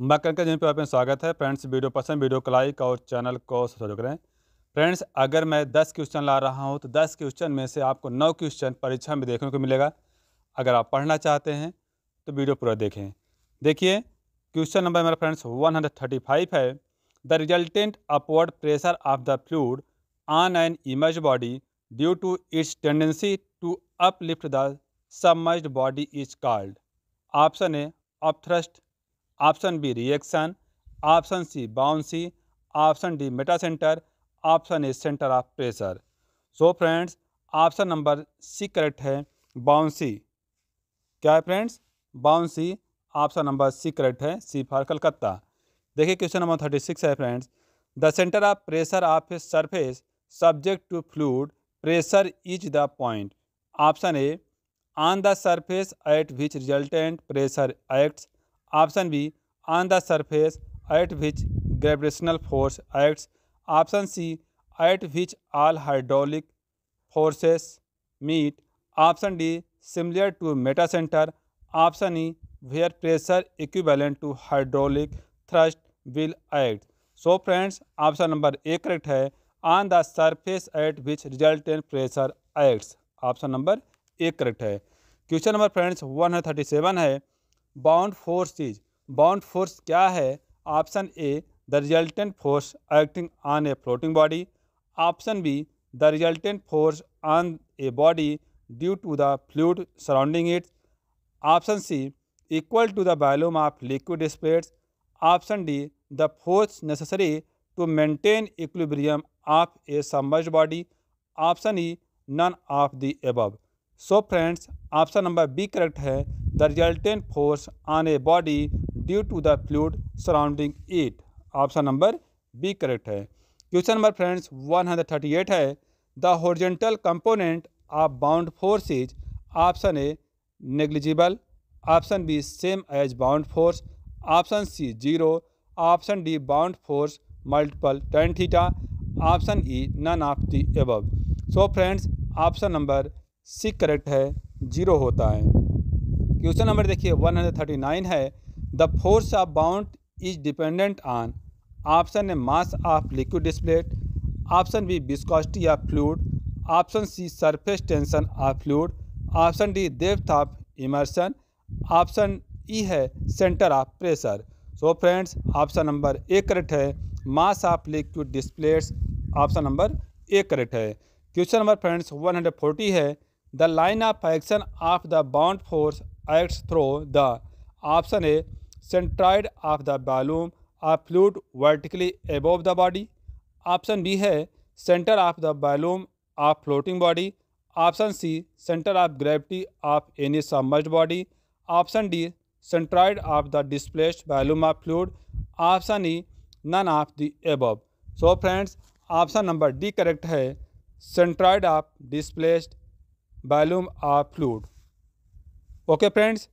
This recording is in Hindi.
मकर का जिन पर आपका स्वागत है फ्रेंड्स वीडियो पसंद वीडियो को लाइक और चैनल को सब्सक्राइब करें फ्रेंड्स अगर मैं 10 क्वेश्चन ला रहा हूं तो 10 क्वेश्चन में से आपको 9 क्वेश्चन परीक्षा में देखने को मिलेगा अगर आप पढ़ना चाहते हैं तो वीडियो पूरा देखें देखिए क्वेश्चन नंबर मेरा फ्रेंड्स वन है the resultant upward pressure of the fluid on an immerse body due to its tendency to uplift the submerge body is called option A upthrust option B reaction option C buoyancy option D metacentre option A centre of pressure so friends option number C correct है बाउंसी क्या है friends buoyancy option number C correct है सी फॉर कलकत्ता देखिए क्वेश्चन नंबर थर्टी सिक्स है friends the centre of pressure of a surface subject to fluid pressure is the point option A on the surface at which resultant pressure acts option B on the surface at which gravitational force acts option C at which all hydraulic forces meet option D similar to metacentre option E where pressure equivalent to hydraulic thrust will act so friends option number A correct है on the surface at which result in pressure acts option number A correct है क्वेश्चन नंबर फ्रेंड्स वन है थर्टी सेवन है buoyant force is buoyant force क्या है option A the resultant force acting on a floating body option B the resultant force on a body due to the fluid surrounding it option C equal to the volume of liquid spreads option D the force necessary to maintain equilibrium of a submerged body option E none of the above so friends option number B correct है the resultant force on a body due to the fluid surrounding it option number B correct है क्वेश्चन नंबर फ्रेंड्स एट है the horizontal component of buoyant forces option A negligible option B same as buoyant force option C zero option D buoyant force multiple tan theta option E none of the above so friends option number C correct है जीरो होता है क्वेश्चन नंबर देखिए 139 है the force of buoyant is dependent on option A mass of liquid displaced option B viscosity of fluid option C surface tension of fluid option D depth of immersion option E है centre of pressure so friends option number A correct है mass of liquid displaced option number A correct है क्वेश्चन नंबर फ्रेंड्स 140 है the line of action of the buoyant force act through the option A centroid of the volume a fluid vertically above the body option B है centre of the volume of floating body option C centre of gravity of any submerge body option D centroid of the displaced volume of fluid option E none of the above so friends option number D correct है centroid of displaced volume of fluid okay friends